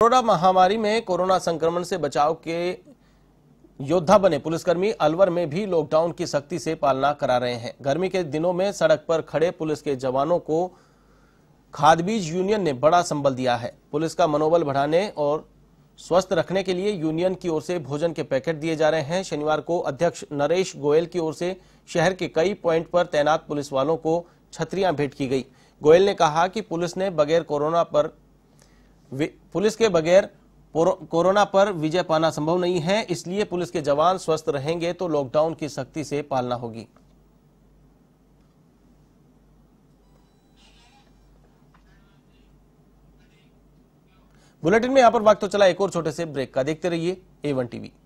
corona महामारी में corona संक्रमण से बचाव के योद्धा बने पुलिसकर्मी अलवर में भी लॉकडाउन की सख्ती से पालना करा रहे हैं गर्मी के दिनों में सड़क पर खड़े पुलिस के जवानों को खाद बीज यूनियन ने बड़ा संबल दिया है पुलिस का मनोबल बढ़ाने और स्वस्थ रखने के लिए यूनियन की ओर से भोजन के पैकेट दिए जा रहे हैं शनिवार को अध्यक्ष नरेश गोयल की ओर से शहर के कई प्वाइंट पर तैनात पुलिस वालों को छत्रियां भेंट की गई गोयल ने कहा कि पुलिस ने बगैर कोरोना पर पुलिस के बगैर कोरोना पर विजय पाना संभव नहीं है इसलिए पुलिस के जवान स्वस्थ रहेंगे तो लॉकडाउन की सख्ती से पालना होगी बुलेटिन में यहां पर वक्त तो चला एक और छोटे से ब्रेक का देखते रहिए ए वन टीवी